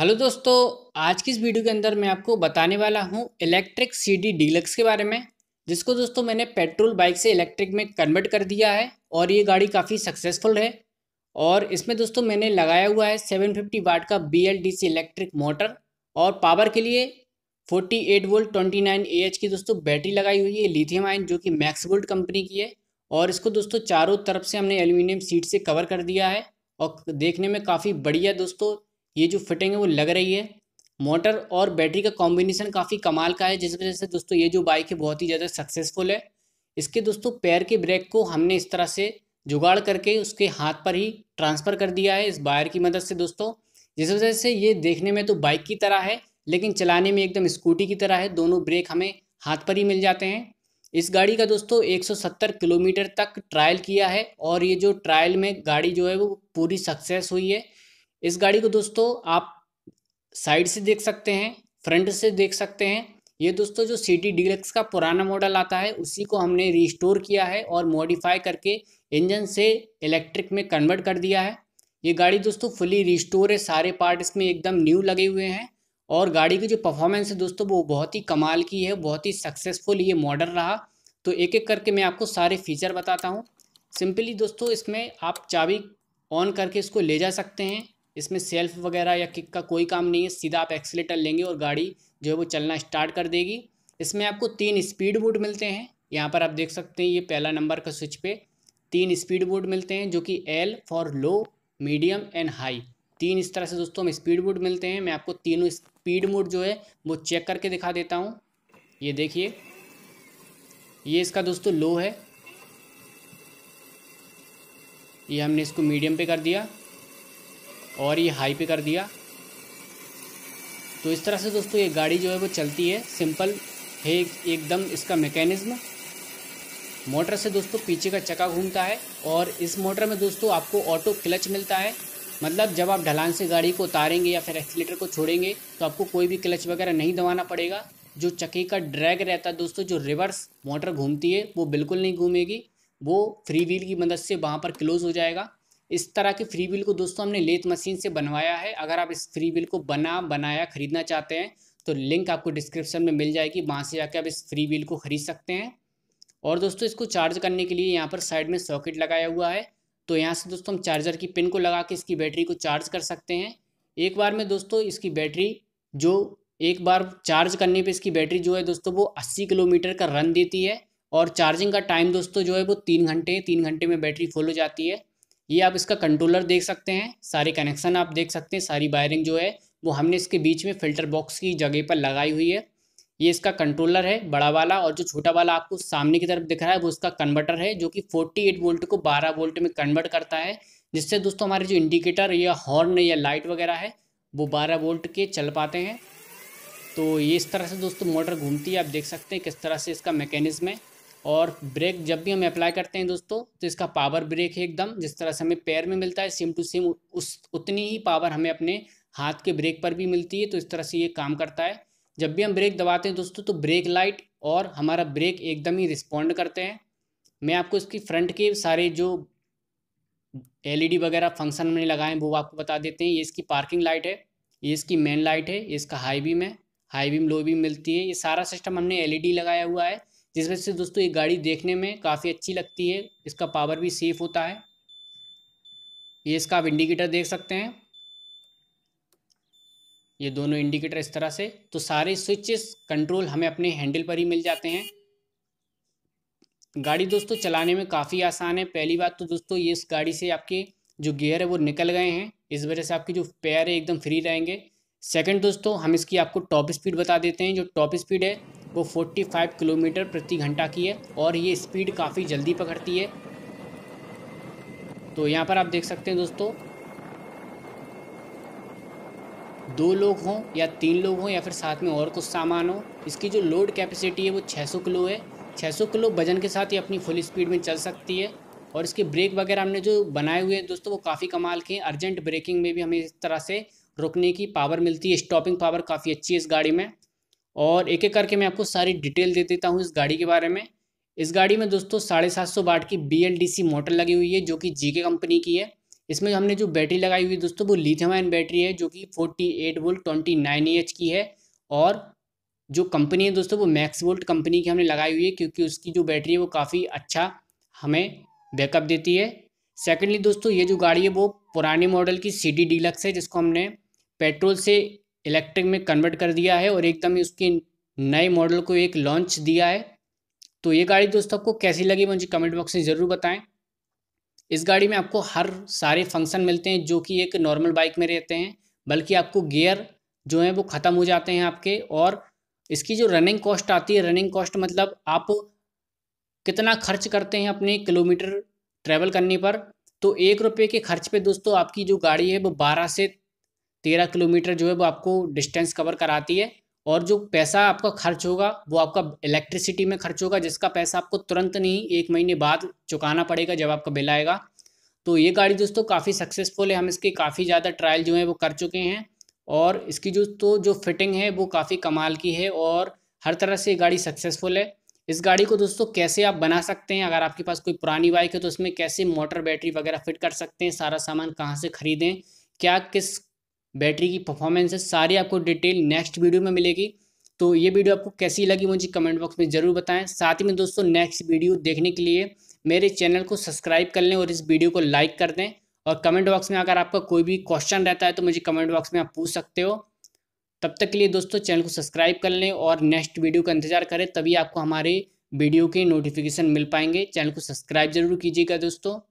hello दोस्तों आज की इस वीडियो के अंदर मैं आपको बताने वाला हूं इलेक्ट्रिक सीडी डीलक्स के बारे में जिसको दोस्तों मैंने पेट्रोल बाइक से इलेक्ट्रिक में कन्वर्ट कर दिया है और ये गाड़ी काफ़ी सक्सेसफुल है और इसमें दोस्तों मैंने लगाया हुआ है 750 वाट का बी इलेक्ट्रिक मोटर और पावर के लिए फोर्टी वोल्ट ट्वेंटी नाइन की दोस्तों बैटरी लगाई हुई है लिथियम आइन जो कि मैक्स वोल्ट कंपनी की है और इसको दोस्तों चारों तरफ से हमने एल्यूमिनियम सीट से कवर कर दिया है और देखने में काफ़ी बढ़िया दोस्तों ये जो फिटिंग है वो लग रही है मोटर और बैटरी का कॉम्बिनेशन काफ़ी कमाल का है जिस वजह से दोस्तों ये जो बाइक है बहुत ही ज़्यादा सक्सेसफुल है इसके दोस्तों पैर के ब्रेक को हमने इस तरह से जुगाड़ करके उसके हाथ पर ही ट्रांसफ़र कर दिया है इस बायर की मदद से दोस्तों जिस वजह से ये देखने में तो बाइक की तरह है लेकिन चलाने में एकदम स्कूटी की तरह है दोनों ब्रेक हमें हाथ पर ही मिल जाते हैं इस गाड़ी का दोस्तों 170 किलोमीटर तक ट्रायल किया है और ये जो ट्रायल में गाड़ी जो है वो पूरी सक्सेस हुई है इस गाड़ी को दोस्तों आप साइड से देख सकते हैं फ्रंट से देख सकते हैं ये दोस्तों जो सिटी डीलक्स का पुराना मॉडल आता है उसी को हमने रिस्टोर किया है और मॉडिफाई करके इंजन से इलेक्ट्रिक में कन्वर्ट कर दिया है ये गाड़ी दोस्तों फुली रिस्टोर है सारे पार्ट इसमें एकदम न्यू लगे हुए हैं और गाड़ी की जो परफॉर्मेंस है दोस्तों वो बहुत ही कमाल की है बहुत ही सक्सेसफुल ये मॉडल रहा तो एक एक करके मैं आपको सारे फीचर बताता हूँ सिंपली दोस्तों इसमें आप चाबी ऑन करके इसको ले जा सकते हैं इसमें सेल्फ वगैरह या किक का कोई काम नहीं है सीधा आप एक्सीटर लेंगे और गाड़ी जो है वो चलना स्टार्ट कर देगी इसमें आपको तीन स्पीड बोर्ड मिलते हैं यहाँ पर आप देख सकते हैं ये पहला नंबर का स्विच पे तीन स्पीड बोर्ड मिलते हैं जो कि L for low medium and high तीन इस तरह से दोस्तों हम स्पीड बोर्ड मिलते हैं मैं आपको तीनों स्पीड मोड जो है वो चेक करके दिखा देता हूँ ये देखिए ये इसका दोस्तों लो है ये हमने इसको मीडियम पे कर दिया और ये हाई पे कर दिया तो इस तरह से दोस्तों ये गाड़ी जो है वो चलती है सिंपल है एकदम इसका मैकेनिज़्म मोटर से दोस्तों पीछे का चक्का घूमता है और इस मोटर में दोस्तों आपको ऑटो क्लच मिलता है मतलब जब आप ढलान से गाड़ी को उतारेंगे या फिर एक्सीटर को छोड़ेंगे तो आपको कोई भी क्लच वगैरह नहीं दबाना पड़ेगा जो चक्के का ड्रैग रहता है दोस्तों जो रिवर्स मोटर घूमती है वो बिल्कुल नहीं घूमेगी वो फ्री व्हील की मदद से वहाँ पर क्लोज़ हो जाएगा इस तरह के फ्री बिल को दोस्तों हमने लेथ मशीन से बनवाया है अगर आप इस फ्री बिल को बना बनाया खरीदना चाहते हैं तो लिंक आपको डिस्क्रिप्शन में मिल जाएगी वहाँ से जाके आप इस फ्री बिल को खरीद सकते हैं और दोस्तों इसको चार्ज करने के लिए यहाँ पर साइड में सॉकेट लगाया हुआ है तो यहाँ से दोस्तों हम चार्जर की पिन को लगा के इसकी बैटरी को चार्ज कर सकते हैं एक बार में दोस्तों इसकी बैटरी जो एक बार चार्ज करने पे इसकी बैटरी जो है दोस्तों वो 80 किलोमीटर का रन देती है और चार्जिंग का टाइम दोस्तों जो है वो तीन घंटे तीन घंटे में बैटरी फुल हो जाती है ये आप इसका कंट्रोलर देख सकते हैं सारे कनेक्शन आप देख सकते हैं सारी वायरिंग जो है वो हमने इसके बीच में फिल्टर बॉक्स की जगह पर लगाई हुई है ये इसका कंट्रोलर है बड़ा वाला और जो छोटा वाला आपको सामने की तरफ दिख रहा है वो इसका कन्वर्टर है जो कि 48 वोल्ट को 12 वोल्ट में कन्वर्ट करता है जिससे दोस्तों हमारे जो इंडिकेटर या हॉर्न या लाइट वगैरह है वो 12 वोल्ट के चल पाते हैं तो ये इस तरह से दोस्तों मोटर घूमती है आप देख सकते हैं किस तरह से इसका मैकेनिज्म है और ब्रेक जब भी हम अप्लाई करते हैं दोस्तों तो इसका पावर ब्रेक है एकदम जिस तरह से हमें पैर में मिलता है सेम टू सेम उस उतनी ही पावर हमें अपने हाथ के ब्रेक पर भी मिलती है तो इस तरह से ये काम करता है जब भी हम ब्रेक दबाते हैं दोस्तों तो ब्रेक लाइट और हमारा ब्रेक एकदम ही रिस्पॉन्ड करते हैं मैं आपको इसकी फ्रंट के सारे जो एलईडी e वगैरह फंक्शन में लगाए वो आपको बता देते हैं ये इसकी पार्किंग लाइट है ये इसकी मेन लाइट है ये इसका हाई बीम है हाई बीम लो बीम मिलती है ये सारा सिस्टम हमने एलईडी e लगाया हुआ है जिस वजह से दोस्तों ये गाड़ी देखने में काफ़ी अच्छी लगती है इसका पावर भी सेफ होता है ये इसका आप इंडिकेटर देख सकते हैं ये दोनों इंडिकेटर इस तरह से तो सारे स्विचेस कंट्रोल हमें अपने हैंडल पर ही मिल जाते हैं गाड़ी दोस्तों चलाने में काफ़ी आसान है पहली बात तो दोस्तों ये इस गाड़ी से आपके जो गियर है वो निकल गए हैं इस वजह से आपके जो पैर है एकदम फ्री रहेंगे सेकंड दोस्तों हम इसकी आपको टॉप स्पीड बता देते हैं जो टॉप स्पीड है वो 45 किलोमीटर प्रति घंटा की है और ये स्पीड काफ़ी जल्दी पकड़ती है तो यहाँ पर आप देख सकते हैं दोस्तों दो लोग हों या तीन लोग हों या फिर साथ में और कुछ सामान हो इसकी जो लोड कैपेसिटी है वो 600 किलो है 600 किलो वजन के साथ ये अपनी फुल स्पीड में चल सकती है और इसके ब्रेक वगैरह हमने जो बनाए हुए हैं दोस्तों वो काफ़ी कमाल के हैं अर्जेंट ब्रेकिंग में भी हमें इस तरह से रुकने की पावर मिलती है स्टॉपिंग पावर काफ़ी अच्छी है इस गाड़ी में और एक एक करके मैं आपको सारी डिटेल दे देता हूँ इस गाड़ी के बारे में इस गाड़ी में दोस्तों साढ़े सात सौ बाट की बी मोटर लगी हुई है जो कि जीके कंपनी की है इसमें हमने जो बैटरी लगाई हुई है दोस्तों वो लिथियम आयन बैटरी है जो कि forty eight volt twenty nine H की है और जो कंपनी है दोस्तों वो मैक्स वोल्ट कंपनी की हमने लगाई हुई है क्योंकि उसकी जो बैटरी है वो काफ़ी अच्छा हमें बैकअप देती है सेकेंडली दोस्तों ये जो गाड़ी है वो पुराने मॉडल की सी डी डीलक्स है जिसको हमने पेट्रोल से इलेक्ट्रिक में कन्वर्ट कर दिया है और एकदम ही उसके नए मॉडल को एक लॉन्च दिया है तो ये गाड़ी दोस्तों आपको कैसी लगी मुझे कमेंट बॉक्स में ज़रूर बताएं इस गाड़ी में आपको हर सारे फंक्शन मिलते हैं जो कि एक नॉर्मल बाइक में रहते हैं बल्कि आपको गियर जो है वो ख़त्म हो जाते हैं आपके और इसकी जो रनिंग कॉस्ट आती है रनिंग कॉस्ट मतलब आप कितना खर्च करते हैं अपने किलोमीटर ट्रैवल करने पर तो एक रुपये के खर्च पे दोस्तों आपकी जो गाड़ी है वो बारह से तेरह किलोमीटर जो है वो आपको डिस्टेंस कवर कराती है और जो पैसा आपका खर्च होगा वो आपका इलेक्ट्रिसिटी में खर्च होगा जिसका पैसा आपको तुरंत नहीं एक महीने बाद चुकाना पड़ेगा जब आपका बिल आएगा तो ये गाड़ी दोस्तों काफ़ी सक्सेसफुल है हम इसके काफ़ी ज़्यादा ट्रायल जो है वो कर चुके हैं और इसकी जो तो जो फिटिंग है वो काफ़ी कमाल की है और हर तरह से ये गाड़ी सक्सेसफुल है इस गाड़ी को दोस्तों कैसे आप बना सकते हैं अगर आपके पास कोई पुरानी बाइक है तो उसमें कैसे मोटर बैटरी वगैरह फिट कर सकते हैं सारा सामान कहाँ से ख़रीदें क्या किस बैटरी की परफॉर्मेंस है सारी आपको डिटेल नेक्स्ट वीडियो में मिलेगी तो ये वीडियो आपको कैसी लगी मुझे कमेंट बॉक्स में ज़रूर बताएं साथ ही में दोस्तों नेक्स्ट वीडियो देखने के लिए मेरे चैनल को सब्सक्राइब कर लें और इस वीडियो को लाइक कर दें और कमेंट बॉक्स में अगर आपका कोई भी क्वेश्चन रहता है तो मुझे कमेंट बॉक्स में आप पूछ सकते हो तब तक के लिए दोस्तों चैनल को सब्सक्राइब कर लें और नेक्स्ट वीडियो का इंतजार करें तभी आपको हमारे वीडियो के नोटिफिकेशन मिल पाएंगे चैनल को सब्सक्राइब जरूर कीजिएगा दोस्तों